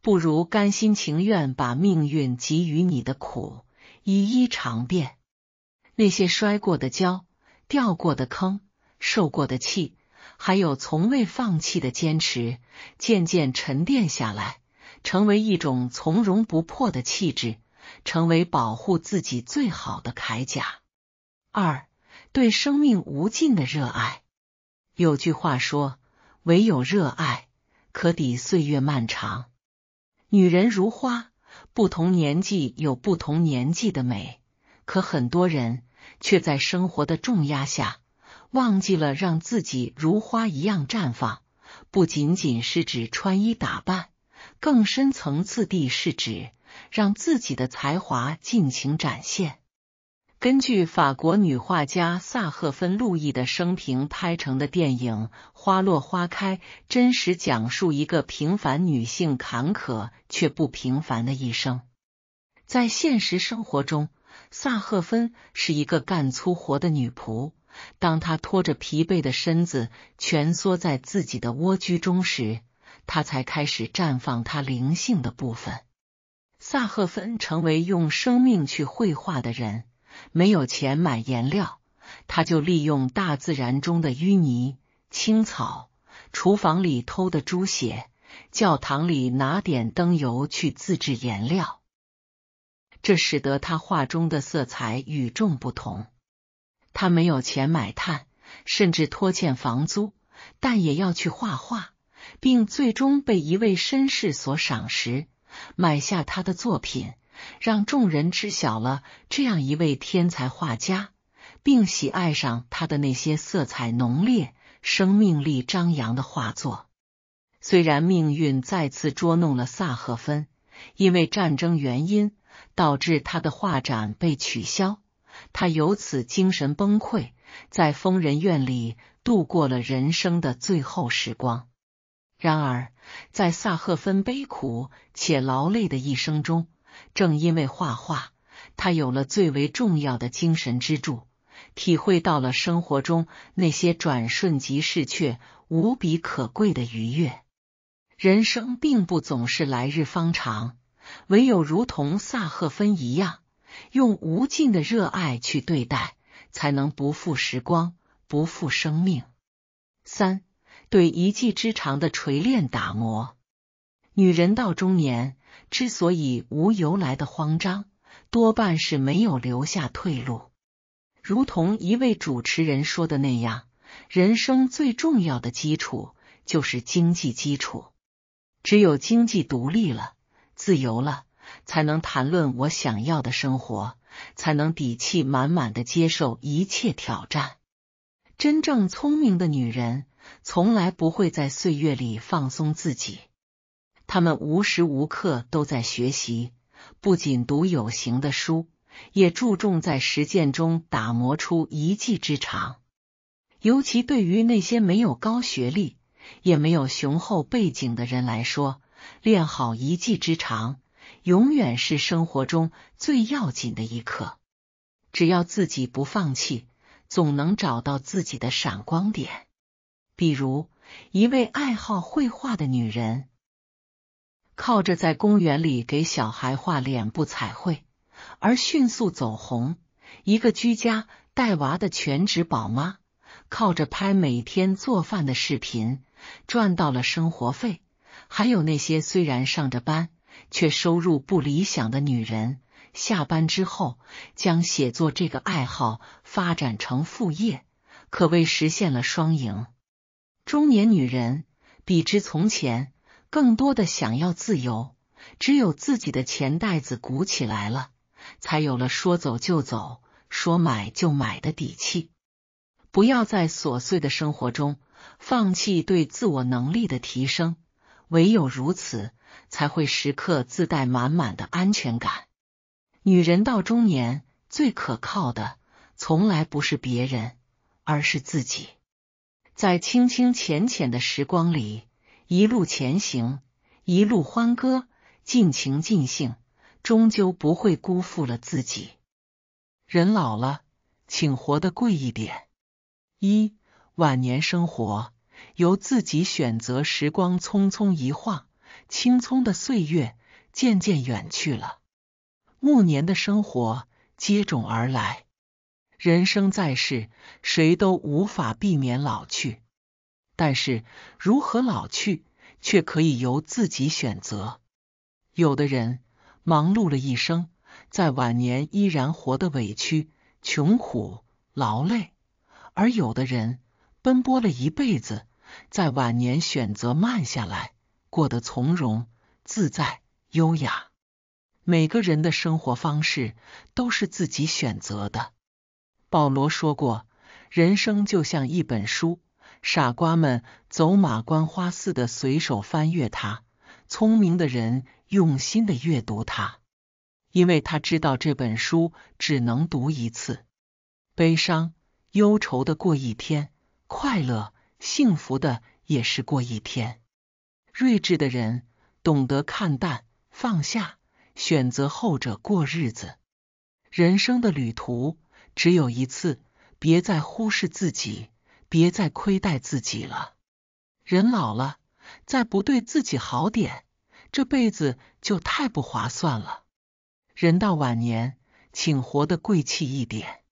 不如甘心情愿把命运给予你的苦一一尝遍，那些摔过的跤、掉过的坑、受过的气，还有从未放弃的坚持，渐渐沉淀下来，成为一种从容不迫的气质。成为保护自己最好的铠甲。二，对生命无尽的热爱。有句话说：“唯有热爱，可抵岁月漫长。”女人如花，不同年纪有不同年纪的美，可很多人却在生活的重压下，忘记了让自己如花一样绽放。不仅仅是指穿衣打扮，更深层次地是指。让自己的才华尽情展现。根据法国女画家萨赫芬·路易的生平拍成的电影《花落花开》，真实讲述一个平凡女性坎坷却不平凡的一生。在现实生活中，萨赫芬是一个干粗活的女仆。当她拖着疲惫的身子蜷缩在自己的蜗居中时，她才开始绽放她灵性的部分。萨赫芬成为用生命去绘画的人。没有钱买颜料，他就利用大自然中的淤泥、青草、厨房里偷的猪血、教堂里拿点灯油去自制颜料。这使得他画中的色彩与众不同。他没有钱买炭，甚至拖欠房租，但也要去画画，并最终被一位绅士所赏识。买下他的作品，让众人知晓了这样一位天才画家，并喜爱上他的那些色彩浓烈、生命力张扬的画作。虽然命运再次捉弄了萨赫芬，因为战争原因导致他的画展被取消，他由此精神崩溃，在疯人院里度过了人生的最后时光。然而。在萨赫芬悲苦且劳累的一生中，正因为画画，他有了最为重要的精神支柱，体会到了生活中那些转瞬即逝却无比可贵的愉悦。人生并不总是来日方长，唯有如同萨赫芬一样，用无尽的热爱去对待，才能不负时光，不负生命。三。对一技之长的锤炼打磨，女人到中年之所以无由来的慌张，多半是没有留下退路。如同一位主持人说的那样，人生最重要的基础就是经济基础。只有经济独立了，自由了，才能谈论我想要的生活，才能底气满满的接受一切挑战。真正聪明的女人。从来不会在岁月里放松自己，他们无时无刻都在学习，不仅读有形的书，也注重在实践中打磨出一技之长。尤其对于那些没有高学历、也没有雄厚背景的人来说，练好一技之长永远是生活中最要紧的一课。只要自己不放弃，总能找到自己的闪光点。比如，一位爱好绘画的女人，靠着在公园里给小孩画脸部彩绘而迅速走红；一个居家带娃的全职宝妈，靠着拍每天做饭的视频赚到了生活费。还有那些虽然上着班却收入不理想的女人，下班之后将写作这个爱好发展成副业，可谓实现了双赢。中年女人比之从前，更多的想要自由。只有自己的钱袋子鼓起来了，才有了说走就走、说买就买的底气。不要在琐碎的生活中放弃对自我能力的提升，唯有如此，才会时刻自带满满的安全感。女人到中年，最可靠的从来不是别人，而是自己。在清清浅浅的时光里，一路前行，一路欢歌，尽情尽兴，终究不会辜负了自己。人老了，请活得贵一点。一晚年生活由自己选择。时光匆匆一晃，青葱的岁月渐渐远去了，暮年的生活接踵而来。人生在世，谁都无法避免老去，但是如何老去却可以由自己选择。有的人忙碌了一生，在晚年依然活得委屈、穷苦、劳累；而有的人奔波了一辈子，在晚年选择慢下来，过得从容、自在、优雅。每个人的生活方式都是自己选择的。保罗说过：“人生就像一本书，傻瓜们走马观花似的随手翻阅它，聪明的人用心的阅读它，因为他知道这本书只能读一次。悲伤、忧愁的过一天，快乐、幸福的也是过一天。睿智的人懂得看淡、放下，选择后者过日子。人生的旅途。”只有一次，别再忽视自己，别再亏待自己了。人老了，再不对自己好点，这辈子就太不划算了。人到晚年，请活得贵气一点。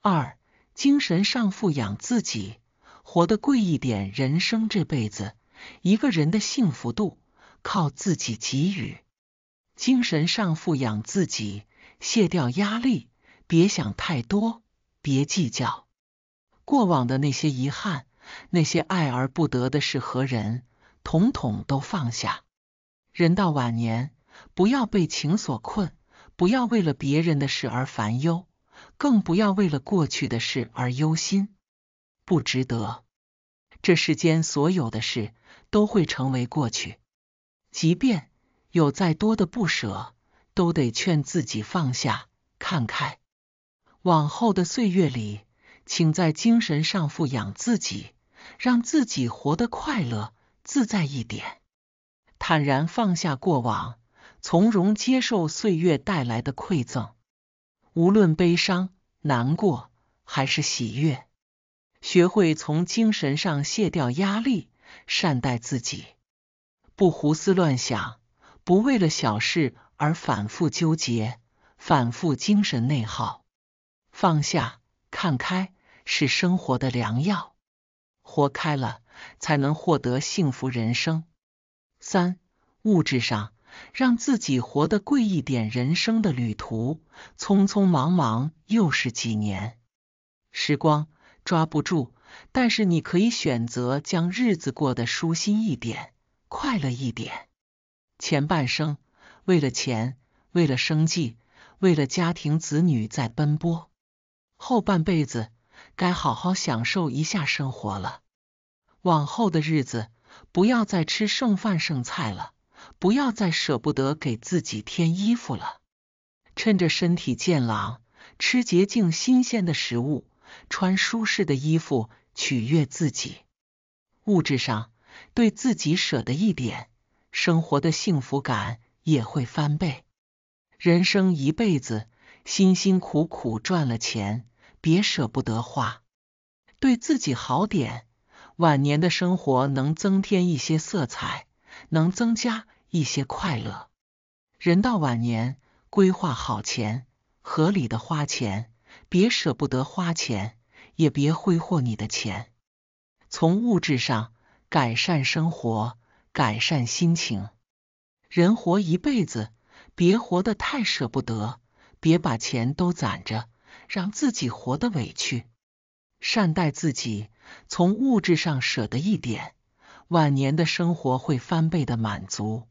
二，精神上富养自己，活得贵一点。人生这辈子，一个人的幸福度靠自己给予。精神上富养自己，卸掉压力。别想太多，别计较过往的那些遗憾，那些爱而不得的事和人，统统都放下。人到晚年，不要被情所困，不要为了别人的事而烦忧，更不要为了过去的事而忧心，不值得。这世间所有的事都会成为过去，即便有再多的不舍，都得劝自己放下，看开。往后的岁月里，请在精神上富养自己，让自己活得快乐、自在一点，坦然放下过往，从容接受岁月带来的馈赠。无论悲伤、难过还是喜悦，学会从精神上卸掉压力，善待自己，不胡思乱想，不为了小事而反复纠结，反复精神内耗。放下、看开是生活的良药，活开了才能获得幸福人生。三、物质上让自己活得贵一点，人生的旅途匆匆忙忙又是几年？时光抓不住，但是你可以选择将日子过得舒心一点、快乐一点。前半生为了钱、为了生计、为了家庭、子女在奔波。后半辈子该好好享受一下生活了。往后的日子，不要再吃剩饭剩菜了，不要再舍不得给自己添衣服了。趁着身体健朗，吃洁净新鲜的食物，穿舒适的衣服，取悦自己。物质上对自己舍得一点，生活的幸福感也会翻倍。人生一辈子。辛辛苦苦赚了钱，别舍不得花，对自己好点，晚年的生活能增添一些色彩，能增加一些快乐。人到晚年，规划好钱，合理的花钱，别舍不得花钱，也别挥霍你的钱，从物质上改善生活，改善心情。人活一辈子，别活得太舍不得。别把钱都攒着，让自己活得委屈。善待自己，从物质上舍得一点，晚年的生活会翻倍的满足。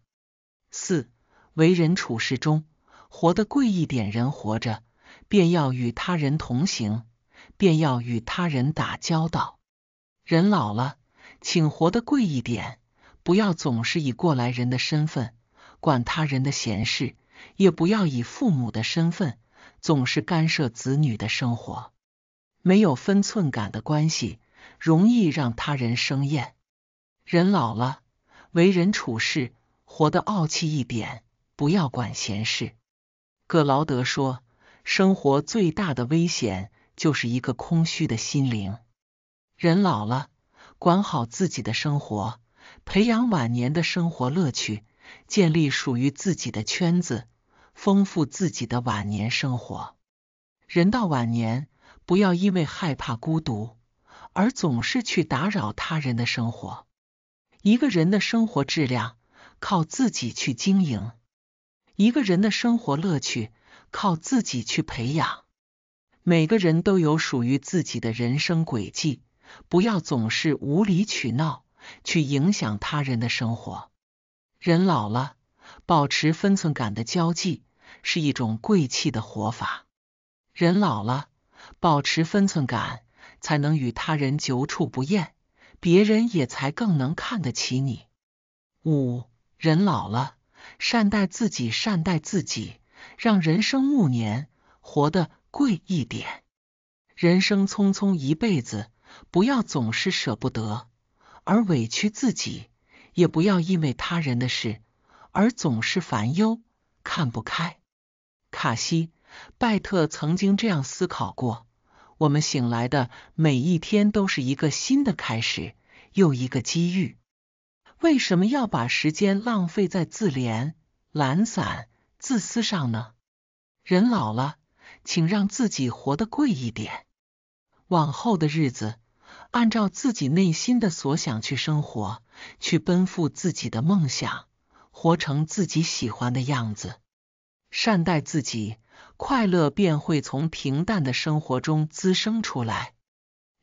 四，为人处事中，活得贵一点。人活着，便要与他人同行，便要与他人打交道。人老了，请活得贵一点，不要总是以过来人的身份管他人的闲事。也不要以父母的身份，总是干涉子女的生活，没有分寸感的关系，容易让他人生厌。人老了，为人处事，活得傲气一点，不要管闲事。格劳德说，生活最大的危险就是一个空虚的心灵。人老了，管好自己的生活，培养晚年的生活乐趣。建立属于自己的圈子，丰富自己的晚年生活。人到晚年，不要因为害怕孤独而总是去打扰他人的生活。一个人的生活质量靠自己去经营，一个人的生活乐趣靠自己去培养。每个人都有属于自己的人生轨迹，不要总是无理取闹去影响他人的生活。人老了，保持分寸感的交际是一种贵气的活法。人老了，保持分寸感，才能与他人久处不厌，别人也才更能看得起你。五人老了，善待自己，善待自己，让人生暮年活得贵一点。人生匆匆一辈子，不要总是舍不得而委屈自己。也不要因为他人的事而总是烦忧、看不开。卡西·拜特曾经这样思考过：我们醒来的每一天都是一个新的开始，又一个机遇。为什么要把时间浪费在自怜、懒散、自私上呢？人老了，请让自己活得贵一点。往后的日子。按照自己内心的所想去生活，去奔赴自己的梦想，活成自己喜欢的样子，善待自己，快乐便会从平淡的生活中滋生出来。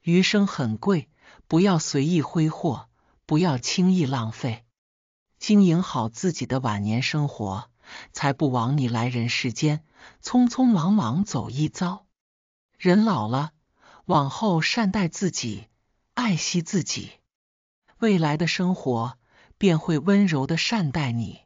余生很贵，不要随意挥霍，不要轻易浪费，经营好自己的晚年生活，才不枉你来人世间匆匆忙忙走一遭。人老了，往后善待自己。爱惜自己，未来的生活便会温柔的善待你。